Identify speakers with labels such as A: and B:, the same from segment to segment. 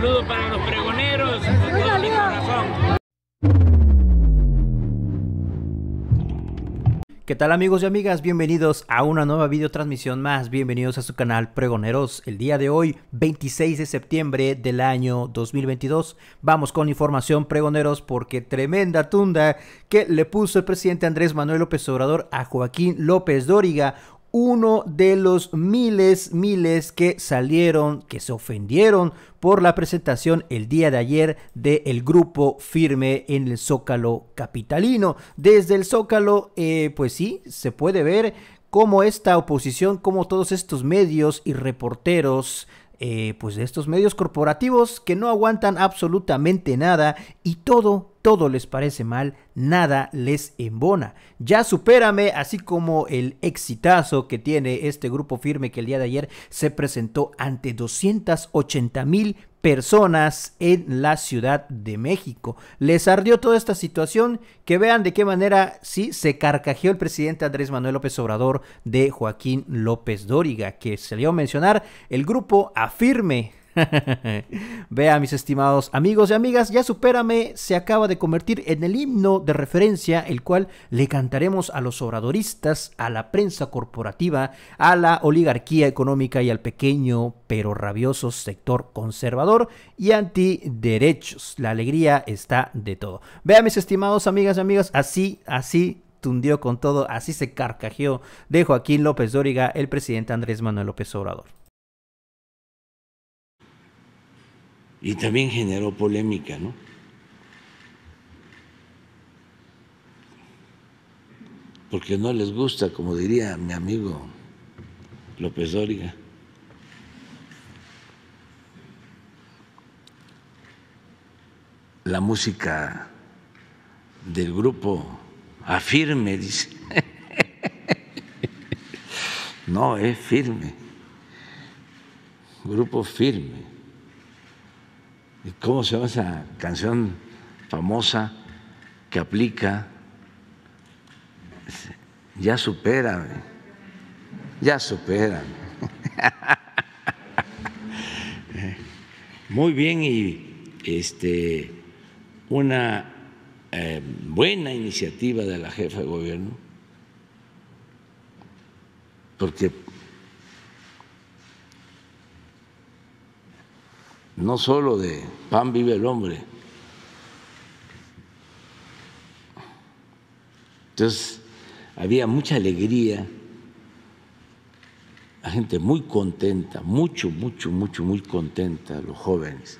A: saludo para los pregoneros de mi corazón.
B: ¿Qué tal amigos y amigas? Bienvenidos a una nueva videotransmisión más. Bienvenidos a su canal Pregoneros. El día de hoy, 26 de septiembre del año 2022, vamos con información Pregoneros porque tremenda tunda que le puso el presidente Andrés Manuel López Obrador a Joaquín López Dóriga, uno de los miles, miles que salieron, que se ofendieron por la presentación el día de ayer del grupo firme en el Zócalo Capitalino. Desde el Zócalo, eh, pues sí, se puede ver cómo esta oposición, cómo todos estos medios y reporteros eh, pues estos medios corporativos que no aguantan absolutamente nada y todo todo les parece mal, nada les embona. Ya supérame, así como el exitazo que tiene este grupo firme que el día de ayer se presentó ante 280 mil personas en la Ciudad de México. Les ardió toda esta situación, que vean de qué manera sí se carcajeó el presidente Andrés Manuel López Obrador de Joaquín López Dóriga, que salió a mencionar el grupo afirme Vea, mis estimados amigos y amigas, Ya Supérame se acaba de convertir en el himno de referencia, el cual le cantaremos a los obradoristas, a la prensa corporativa, a la oligarquía económica y al pequeño pero rabioso sector conservador y antiderechos. La alegría está de todo. Vea, mis estimados amigas y amigas, así, así tundió con todo, así se carcajeó de Joaquín López Dóriga, el presidente Andrés Manuel López Obrador.
A: y también generó polémica, ¿no? Porque no les gusta, como diría mi amigo López Dóriga. La música del grupo afirme, dice. no, es firme. Grupo firme. ¿Cómo se llama esa canción famosa que aplica? Ya supera, ya supera. Muy bien y este una eh, buena iniciativa de la jefa de gobierno, porque no solo de pan vive el hombre. Entonces, había mucha alegría, la gente muy contenta, mucho, mucho, mucho, muy contenta, los
B: jóvenes.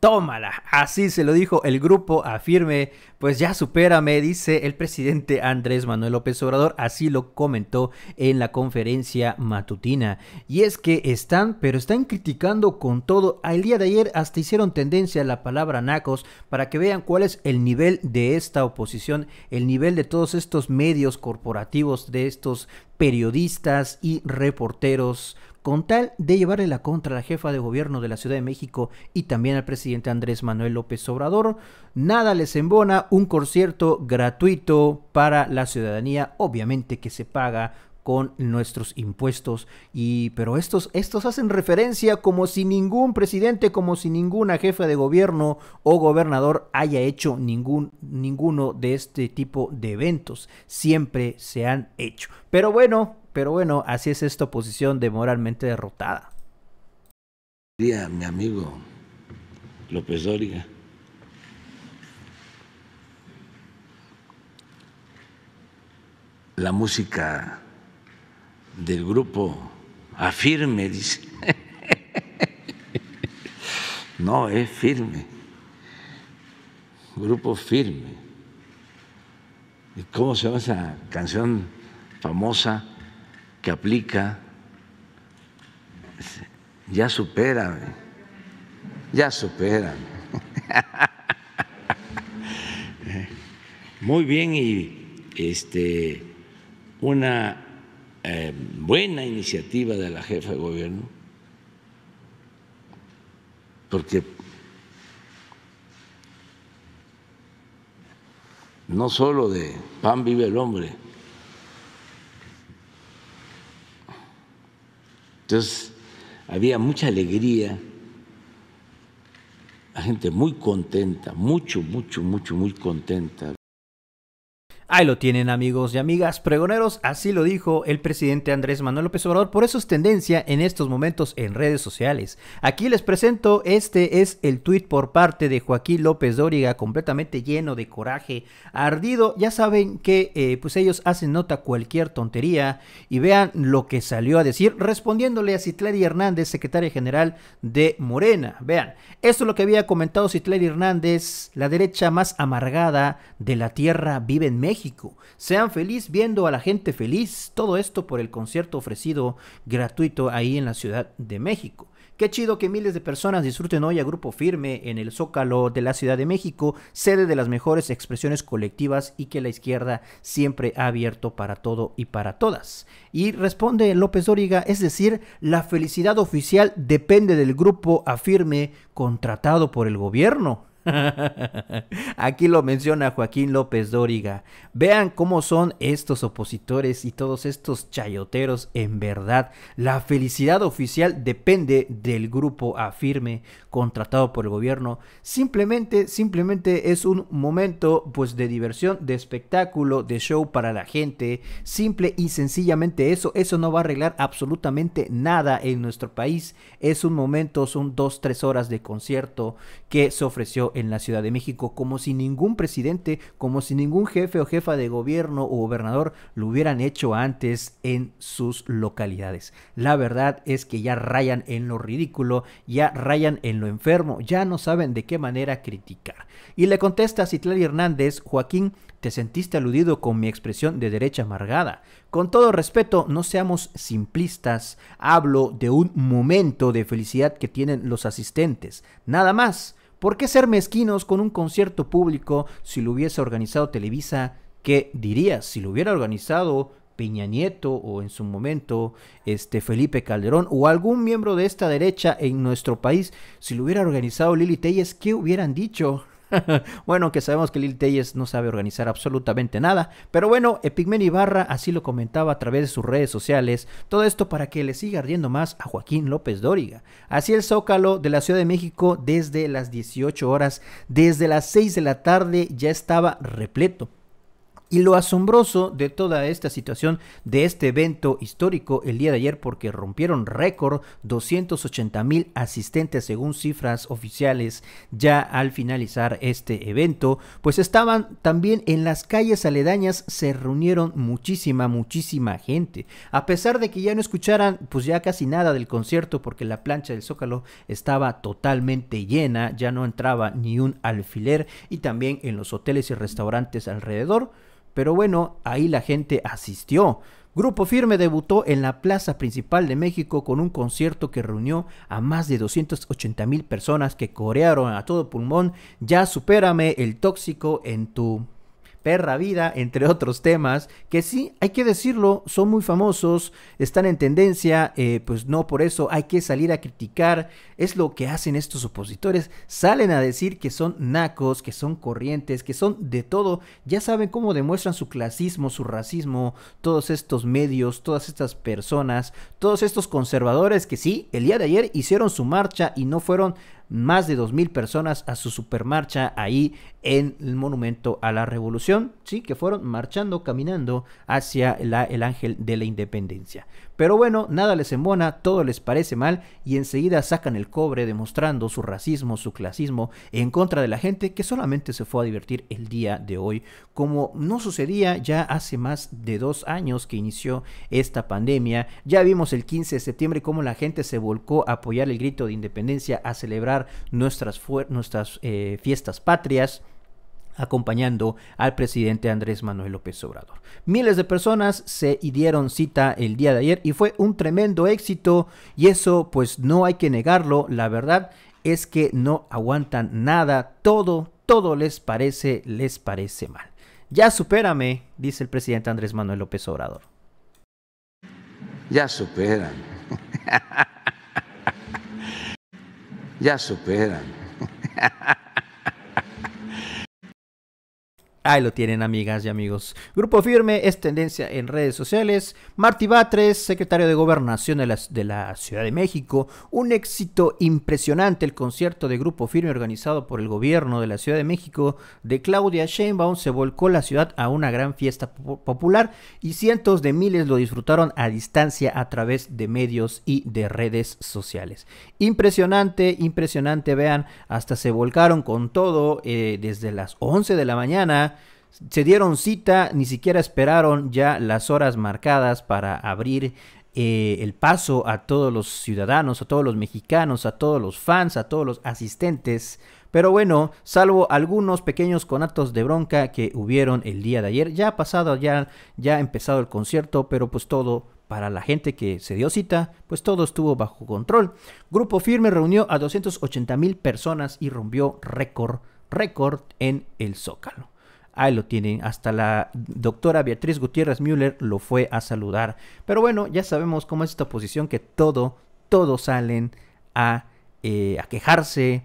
B: Tómala, así se lo dijo el grupo afirme, pues ya supérame, dice el presidente Andrés Manuel López Obrador, así lo comentó en la conferencia matutina. Y es que están, pero están criticando con todo. Al día de ayer hasta hicieron tendencia la palabra nacos para que vean cuál es el nivel de esta oposición, el nivel de todos estos medios corporativos, de estos periodistas y reporteros con tal de llevarle la contra a la jefa de gobierno de la Ciudad de México y también al presidente Andrés Manuel López Obrador. Nada les embona un concierto gratuito para la ciudadanía, obviamente que se paga con nuestros impuestos y pero estos estos hacen referencia como si ningún presidente como si ninguna jefa de gobierno o gobernador haya hecho ningún ninguno de este tipo de eventos siempre se han hecho pero bueno pero bueno, así es esta oposición de moralmente derrotada.
A: Día, mi amigo López Dóriga. La música del grupo afirme, dice. no, es firme. Grupo firme. cómo se llama esa canción famosa? que aplica ya supera, ya superan. Muy bien, y este, una eh, buena iniciativa de la jefa de gobierno, porque no solo de pan vive el hombre, Entonces, había mucha alegría, la gente muy contenta, mucho, mucho, mucho, muy contenta.
B: Ahí lo tienen amigos y amigas pregoneros, así lo dijo el presidente Andrés Manuel López Obrador, por eso es tendencia en estos momentos en redes sociales. Aquí les presento, este es el tuit por parte de Joaquín López Dóriga, completamente lleno de coraje, ardido, ya saben que eh, pues ellos hacen nota cualquier tontería y vean lo que salió a decir respondiéndole a Citleri Hernández, secretaria general de Morena. Vean, esto es lo que había comentado Citleri Hernández, la derecha más amargada de la tierra vive en México sean feliz viendo a la gente feliz. Todo esto por el concierto ofrecido gratuito ahí en la Ciudad de México. Qué chido que miles de personas disfruten hoy a Grupo Firme en el Zócalo de la Ciudad de México, sede de las mejores expresiones colectivas y que la izquierda siempre ha abierto para todo y para todas. Y responde López Dóriga, es decir, la felicidad oficial depende del grupo Firme contratado por el gobierno. Aquí lo menciona Joaquín López Dóriga. Vean cómo son estos opositores y todos estos chayoteros en verdad. La felicidad oficial depende del grupo afirme contratado por el gobierno. Simplemente, simplemente es un momento pues de diversión, de espectáculo, de show para la gente. Simple y sencillamente eso. Eso no va a arreglar absolutamente nada en nuestro país. Es un momento, son dos, tres horas de concierto que se ofreció en la Ciudad de México, como si ningún presidente, como si ningún jefe o jefa de gobierno o gobernador lo hubieran hecho antes en sus localidades. La verdad es que ya rayan en lo ridículo, ya rayan en lo enfermo, ya no saben de qué manera criticar. Y le contesta a Hernández, Joaquín, te sentiste aludido con mi expresión de derecha amargada. Con todo respeto, no seamos simplistas. Hablo de un momento de felicidad que tienen los asistentes. Nada más. ¿Por qué ser mezquinos con un concierto público si lo hubiese organizado Televisa? ¿Qué dirías si lo hubiera organizado Peña Nieto o en su momento este Felipe Calderón o algún miembro de esta derecha en nuestro país, si lo hubiera organizado Lili Telles, ¿qué hubieran dicho? bueno, que sabemos que Lil Telles no sabe organizar absolutamente nada. Pero bueno, Epigmen Ibarra así lo comentaba a través de sus redes sociales. Todo esto para que le siga ardiendo más a Joaquín López Dóriga. Así el Zócalo de la Ciudad de México desde las 18 horas, desde las 6 de la tarde ya estaba repleto. Y lo asombroso de toda esta situación, de este evento histórico el día de ayer, porque rompieron récord 280 mil asistentes según cifras oficiales ya al finalizar este evento, pues estaban también en las calles aledañas, se reunieron muchísima, muchísima gente. A pesar de que ya no escucharan pues ya casi nada del concierto porque la plancha del Zócalo estaba totalmente llena, ya no entraba ni un alfiler y también en los hoteles y restaurantes alrededor pero bueno, ahí la gente asistió. Grupo Firme debutó en la Plaza Principal de México con un concierto que reunió a más de 280 mil personas que corearon a todo pulmón Ya supérame el tóxico en tu Perra Vida, entre otros temas, que sí, hay que decirlo, son muy famosos, están en tendencia, eh, pues no por eso hay que salir a criticar, es lo que hacen estos opositores, salen a decir que son nacos, que son corrientes, que son de todo, ya saben cómo demuestran su clasismo, su racismo, todos estos medios, todas estas personas, todos estos conservadores que sí, el día de ayer hicieron su marcha y no fueron más de mil personas a su supermarcha ahí en el Monumento a la Revolución, sí, que fueron marchando, caminando hacia el Ángel de la Independencia. Pero bueno, nada les embona, todo les parece mal y enseguida sacan el cobre demostrando su racismo, su clasismo en contra de la gente que solamente se fue a divertir el día de hoy, como no sucedía ya hace más de dos años que inició esta pandemia. Ya vimos el 15 de septiembre cómo la gente se volcó a apoyar el grito de independencia, a celebrar nuestras, nuestras eh, fiestas patrias acompañando al presidente Andrés Manuel López Obrador. Miles de personas se dieron cita el día de ayer y fue un tremendo éxito y eso pues no hay que negarlo, la verdad es que no aguantan nada, todo, todo les parece, les parece mal. Ya supérame, dice el presidente Andrés Manuel López Obrador.
A: Ya superan.
B: ya superan. Ahí lo tienen, amigas y amigos. Grupo Firme es tendencia en redes sociales. Martí Batres, secretario de Gobernación de la, Ciudad de México. Un éxito impresionante el concierto de Grupo Firme organizado por el gobierno de la Ciudad de México de Claudia Sheinbaum. Se volcó la ciudad a una gran fiesta popular y cientos de miles lo disfrutaron a distancia a través de medios y de redes sociales. Impresionante, impresionante. Vean, hasta se volcaron con todo eh, desde las 11 de la mañana se dieron cita, ni siquiera esperaron ya las horas marcadas para abrir eh, el paso a todos los ciudadanos, a todos los mexicanos, a todos los fans, a todos los asistentes. Pero bueno, salvo algunos pequeños conatos de bronca que hubieron el día de ayer, ya ha pasado, ya, ya ha empezado el concierto, pero pues todo para la gente que se dio cita, pues todo estuvo bajo control. Grupo Firme reunió a 280 mil personas y rompió récord, récord en el Zócalo. Ahí lo tienen, hasta la doctora Beatriz Gutiérrez Müller lo fue a saludar. Pero bueno, ya sabemos cómo es esta oposición, que todo, todos salen a, eh, a quejarse,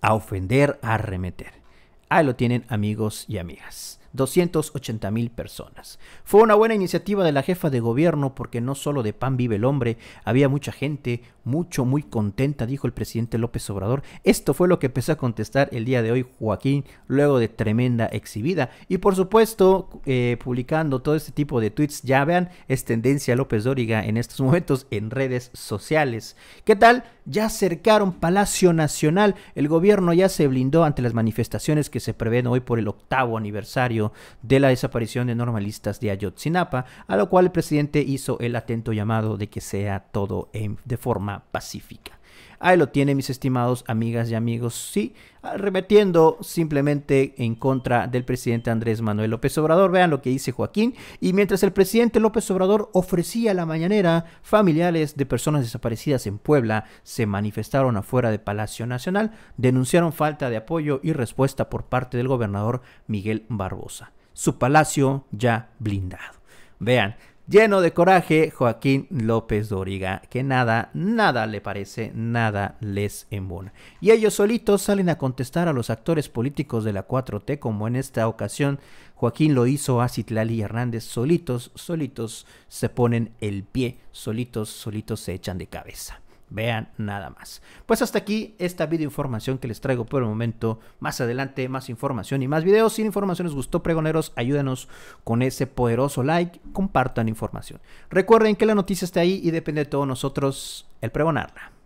B: a ofender, a arremeter. Ahí lo tienen amigos y amigas. 280 mil personas. Fue una buena iniciativa de la jefa de gobierno porque no solo de pan vive el hombre, había mucha gente, mucho, muy contenta, dijo el presidente López Obrador. Esto fue lo que empezó a contestar el día de hoy Joaquín, luego de tremenda exhibida. Y por supuesto, eh, publicando todo este tipo de tweets, ya vean, es tendencia López Dóriga en estos momentos en redes sociales. ¿Qué tal? Ya cercaron Palacio Nacional. El gobierno ya se blindó ante las manifestaciones que se prevén hoy por el octavo aniversario de la desaparición de normalistas de Ayotzinapa, a lo cual el presidente hizo el atento llamado de que sea todo de forma pacífica. Ahí lo tiene, mis estimados amigas y amigos. Sí, arremetiendo simplemente en contra del presidente Andrés Manuel López Obrador. Vean lo que dice Joaquín. Y mientras el presidente López Obrador ofrecía la mañanera, familiares de personas desaparecidas en Puebla se manifestaron afuera de Palacio Nacional, denunciaron falta de apoyo y respuesta por parte del gobernador Miguel Barbosa. Su palacio ya blindado. Vean, lleno de coraje, Joaquín López Dóriga, que nada, nada le parece, nada les embona. Y ellos solitos salen a contestar a los actores políticos de la 4T, como en esta ocasión Joaquín lo hizo a Citlali Hernández, solitos, solitos se ponen el pie, solitos, solitos se echan de cabeza. Vean nada más. Pues hasta aquí esta video información que les traigo por el momento. Más adelante, más información y más videos. Si la información les gustó, pregoneros, ayúdanos con ese poderoso like. Compartan información. Recuerden que la noticia está ahí y depende de todos nosotros el pregonarla.